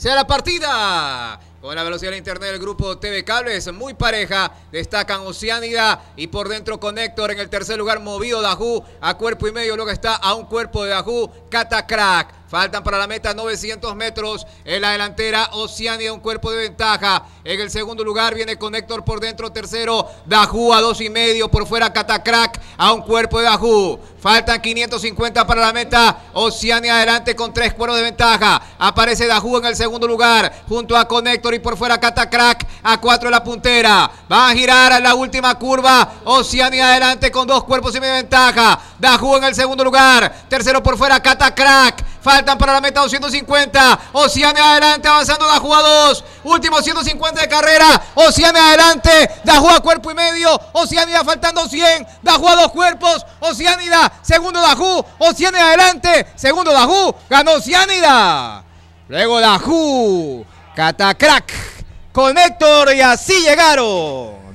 sea la partida. Con la velocidad de internet del grupo TV Cables, muy pareja, destacan Oceanida y por dentro con Héctor en el tercer lugar, movido Dajú a cuerpo y medio, luego está a un cuerpo de Dajú, Catacrack. Faltan para la meta 900 metros. En la delantera, Oceanida, un cuerpo de ventaja. En el segundo lugar viene Conector por dentro. Tercero, Dajú a dos y medio. Por fuera, Catacrack a un cuerpo de Ajú. Faltan 550 para la meta. Oceania adelante con tres cuerpos de ventaja. Aparece Dajú en el segundo lugar. Junto a Connector y por fuera crack a cuatro de la puntera. Va a girar a la última curva. Oceania adelante con dos cuerpos y media ventaja. Dajú en el segundo lugar. Tercero por fuera crack Faltan para la meta 250. Oceania adelante avanzando Dajú a dos. Último 150 de carrera. Oceania adelante. a cuerpo y medio. Oceania faltando 100. a dos cuerpos. Oceanida. Segundo Dajú. Oceania adelante. Segundo Dajú. Ganó Oceanida. Luego Dajú. Catacrack. Con Héctor y así llegaron.